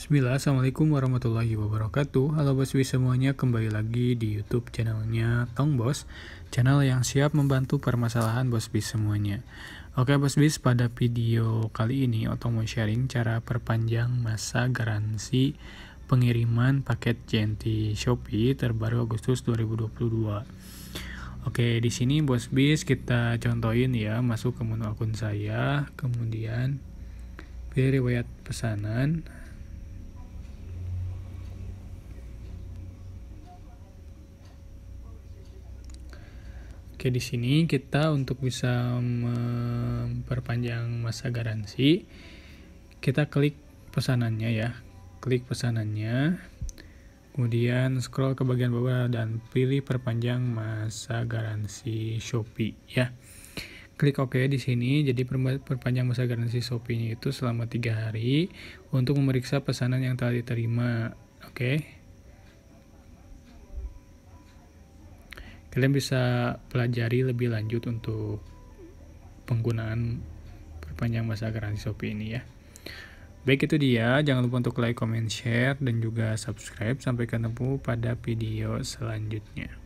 Bismillah, Assalamualaikum warahmatullahi wabarakatuh Halo Boswi semuanya, kembali lagi di Youtube channelnya Tong Bos Channel yang siap membantu permasalahan Boswi semuanya Oke Boswi, pada video kali ini Otong mau sharing cara perpanjang masa garansi pengiriman paket JNT Shopee terbaru Agustus 2022 Oke, di sini Bos Bis kita contohin ya, masuk ke menu akun saya, kemudian pilih riwayat pesanan, Oke, di sini kita untuk bisa memperpanjang masa garansi, kita klik pesanannya ya. Klik pesanannya. Kemudian scroll ke bagian bawah dan pilih perpanjang masa garansi Shopee ya. Klik OK di sini, jadi perpanjang masa garansi shopee itu selama tiga hari untuk memeriksa pesanan yang telah diterima. Oke. Okay. kalian bisa pelajari lebih lanjut untuk penggunaan perpanjang masa garansi Shopee ini ya. Baik itu dia, jangan lupa untuk like, comment, share, dan juga subscribe. Sampai ketemu pada video selanjutnya.